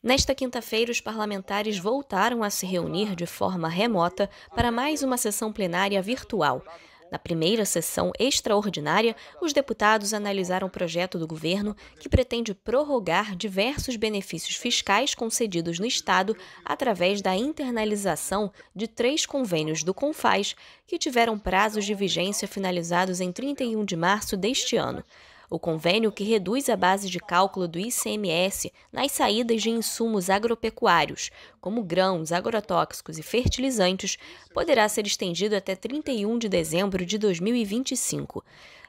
Nesta quinta-feira, os parlamentares voltaram a se reunir de forma remota para mais uma sessão plenária virtual. Na primeira sessão extraordinária, os deputados analisaram o projeto do governo que pretende prorrogar diversos benefícios fiscais concedidos no Estado através da internalização de três convênios do CONFAS que tiveram prazos de vigência finalizados em 31 de março deste ano. O convênio que reduz a base de cálculo do ICMS nas saídas de insumos agropecuários, como grãos, agrotóxicos e fertilizantes, poderá ser estendido até 31 de dezembro de 2025.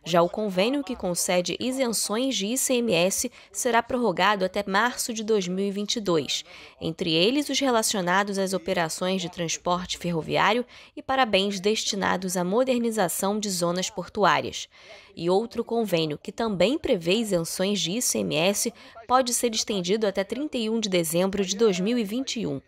Já o convênio que concede isenções de ICMS será prorrogado até março de 2022, entre eles os relacionados às operações de transporte ferroviário e para bens destinados à modernização de zonas portuárias. E outro convênio que também prevê isenções de ICMS pode ser estendido até 31 de dezembro de 2021.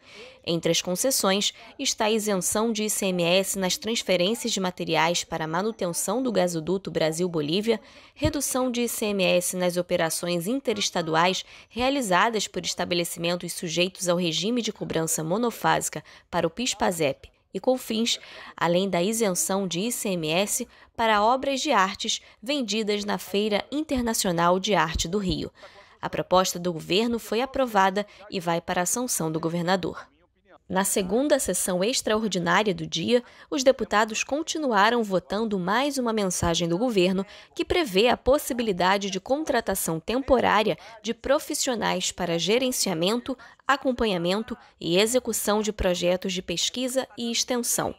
Entre as concessões está a isenção de ICMS nas transferências de materiais para manutenção do gasoduto Brasil-Bolívia, redução de ICMS nas operações interestaduais realizadas por estabelecimentos sujeitos ao regime de cobrança monofásica para o PIS-PASEP e COFINS, além da isenção de ICMS para obras de artes vendidas na Feira Internacional de Arte do Rio. A proposta do governo foi aprovada e vai para a sanção do governador. Na segunda sessão extraordinária do dia, os deputados continuaram votando mais uma mensagem do governo que prevê a possibilidade de contratação temporária de profissionais para gerenciamento, acompanhamento e execução de projetos de pesquisa e extensão.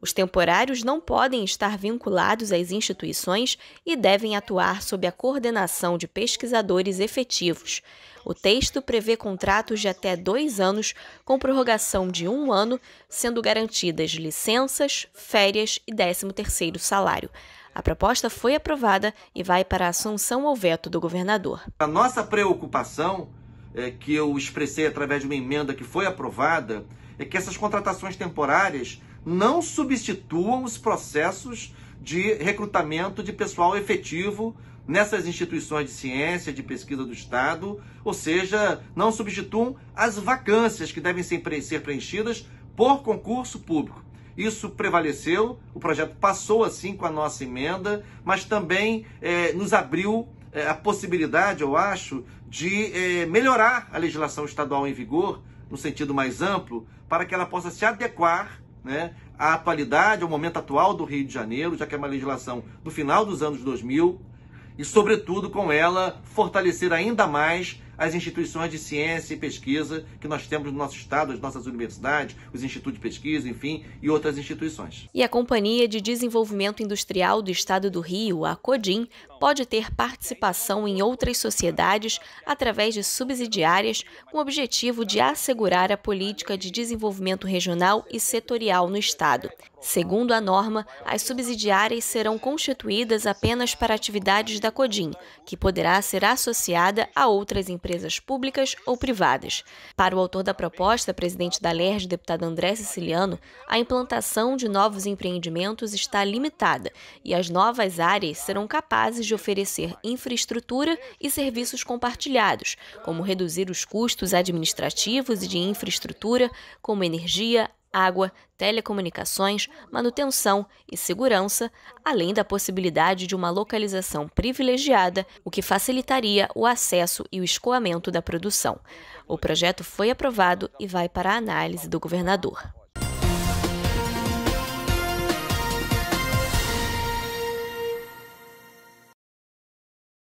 Os temporários não podem estar vinculados às instituições e devem atuar sob a coordenação de pesquisadores efetivos. O texto prevê contratos de até dois anos, com prorrogação de um ano, sendo garantidas licenças, férias e 13º salário. A proposta foi aprovada e vai para a assunção ao veto do governador. A nossa preocupação é, que eu expressei através de uma emenda que foi aprovada é que essas contratações temporárias não substituam os processos de recrutamento de pessoal efetivo nessas instituições de ciência, de pesquisa do Estado, ou seja, não substituam as vacâncias que devem ser preenchidas por concurso público. Isso prevaleceu, o projeto passou assim com a nossa emenda, mas também é, nos abriu é, a possibilidade, eu acho, de é, melhorar a legislação estadual em vigor, no sentido mais amplo, para que ela possa se adequar né, à atualidade, ao momento atual do Rio de Janeiro, já que é uma legislação do final dos anos 2000, e, sobretudo, com ela, fortalecer ainda mais as instituições de ciência e pesquisa que nós temos no nosso estado, as nossas universidades, os institutos de pesquisa, enfim, e outras instituições. E a Companhia de Desenvolvimento Industrial do Estado do Rio, a CODIM, pode ter participação em outras sociedades através de subsidiárias com o objetivo de assegurar a política de desenvolvimento regional e setorial no estado. Segundo a norma, as subsidiárias serão constituídas apenas para atividades da CODIM, que poderá ser associada a outras empresas empresas públicas ou privadas. Para o autor da proposta, presidente da LERJ, deputado André Siciliano, a implantação de novos empreendimentos está limitada e as novas áreas serão capazes de oferecer infraestrutura e serviços compartilhados, como reduzir os custos administrativos e de infraestrutura, como energia, água, telecomunicações, manutenção e segurança, além da possibilidade de uma localização privilegiada, o que facilitaria o acesso e o escoamento da produção. O projeto foi aprovado e vai para a análise do governador.